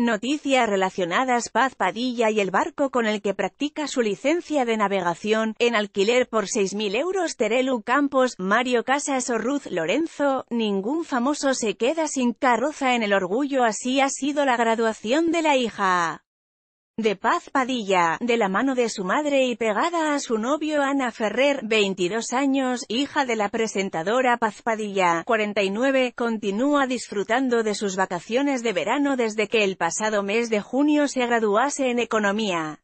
Noticias relacionadas Paz Padilla y el barco con el que practica su licencia de navegación, en alquiler por 6.000 euros Terelu Campos, Mario Casas o Ruth Lorenzo, ningún famoso se queda sin carroza en el orgullo así ha sido la graduación de la hija de Paz Padilla, de la mano de su madre y pegada a su novio Ana Ferrer, 22 años, hija de la presentadora Paz Padilla, 49, continúa disfrutando de sus vacaciones de verano desde que el pasado mes de junio se graduase en Economía.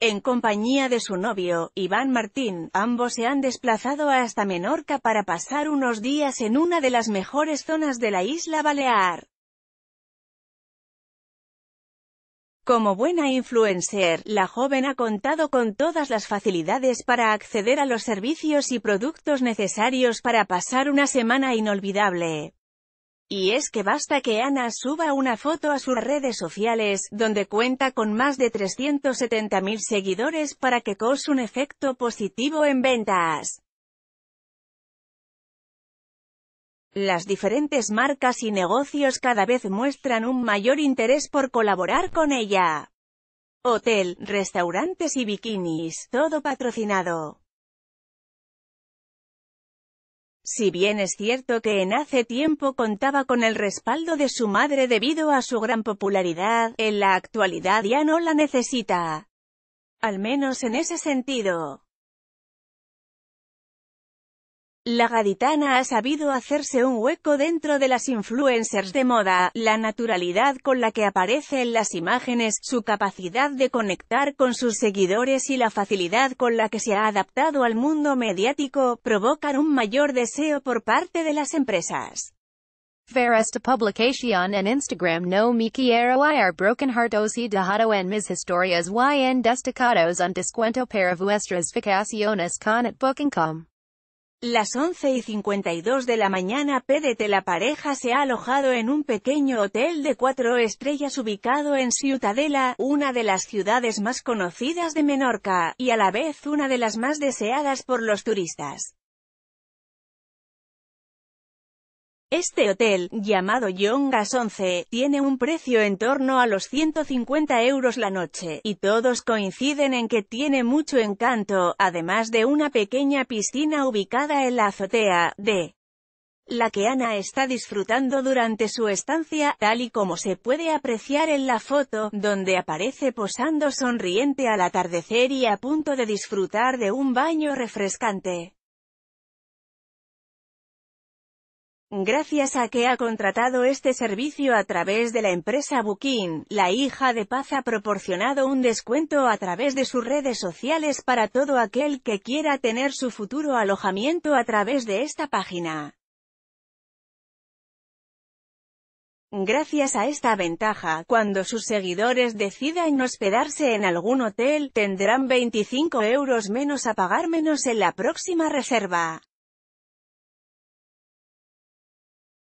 en compañía de su novio, Iván Martín, ambos se han desplazado hasta Menorca para pasar unos días en una de las mejores zonas de la isla Balear. Como buena influencer, la joven ha contado con todas las facilidades para acceder a los servicios y productos necesarios para pasar una semana inolvidable. Y es que basta que Ana suba una foto a sus redes sociales, donde cuenta con más de 370.000 seguidores para que cause un efecto positivo en ventas. Las diferentes marcas y negocios cada vez muestran un mayor interés por colaborar con ella. Hotel, restaurantes y bikinis, todo patrocinado. Si bien es cierto que en hace tiempo contaba con el respaldo de su madre debido a su gran popularidad, en la actualidad ya no la necesita. Al menos en ese sentido. La gaditana ha sabido hacerse un hueco dentro de las influencers de moda, la naturalidad con la que aparece en las imágenes, su capacidad de conectar con sus seguidores y la facilidad con la que se ha adaptado al mundo mediático, provocan un mayor deseo por parte de las empresas. en Instagram no en mis historias y en destacados descuento para vuestras vacaciones con booking.com. Las 11 y 52 de la mañana PDT La pareja se ha alojado en un pequeño hotel de cuatro estrellas ubicado en Ciutadela, una de las ciudades más conocidas de Menorca, y a la vez una de las más deseadas por los turistas. Este hotel, llamado Yongas 11, tiene un precio en torno a los 150 euros la noche, y todos coinciden en que tiene mucho encanto, además de una pequeña piscina ubicada en la azotea, de la que Ana está disfrutando durante su estancia, tal y como se puede apreciar en la foto, donde aparece posando sonriente al atardecer y a punto de disfrutar de un baño refrescante. Gracias a que ha contratado este servicio a través de la empresa Booking, la hija de Paz ha proporcionado un descuento a través de sus redes sociales para todo aquel que quiera tener su futuro alojamiento a través de esta página. Gracias a esta ventaja, cuando sus seguidores decidan hospedarse en algún hotel, tendrán 25 euros menos a pagar menos en la próxima reserva.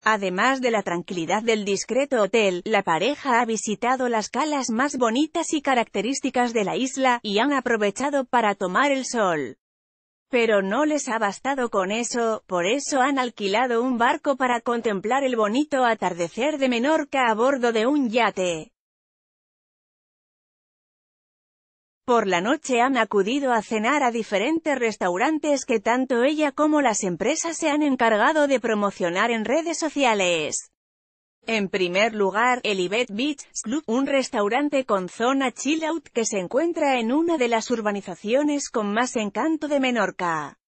Además de la tranquilidad del discreto hotel, la pareja ha visitado las calas más bonitas y características de la isla, y han aprovechado para tomar el sol. Pero no les ha bastado con eso, por eso han alquilado un barco para contemplar el bonito atardecer de Menorca a bordo de un yate. Por la noche han acudido a cenar a diferentes restaurantes que tanto ella como las empresas se han encargado de promocionar en redes sociales. En primer lugar, el Ibet Beach Club, un restaurante con zona chill out que se encuentra en una de las urbanizaciones con más encanto de Menorca.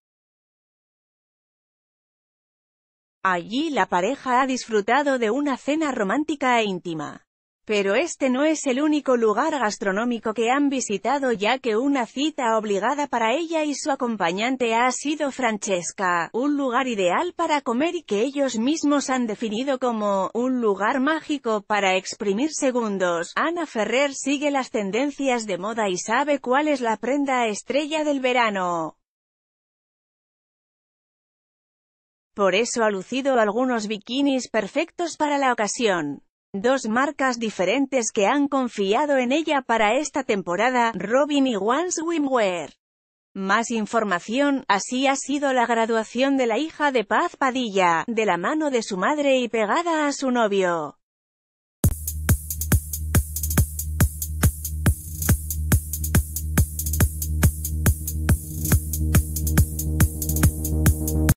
Allí la pareja ha disfrutado de una cena romántica e íntima. Pero este no es el único lugar gastronómico que han visitado ya que una cita obligada para ella y su acompañante ha sido Francesca, un lugar ideal para comer y que ellos mismos han definido como un lugar mágico para exprimir segundos. Ana Ferrer sigue las tendencias de moda y sabe cuál es la prenda estrella del verano. Por eso ha lucido algunos bikinis perfectos para la ocasión. Dos marcas diferentes que han confiado en ella para esta temporada, Robin y One Swimwear. Más información, así ha sido la graduación de la hija de Paz Padilla, de la mano de su madre y pegada a su novio.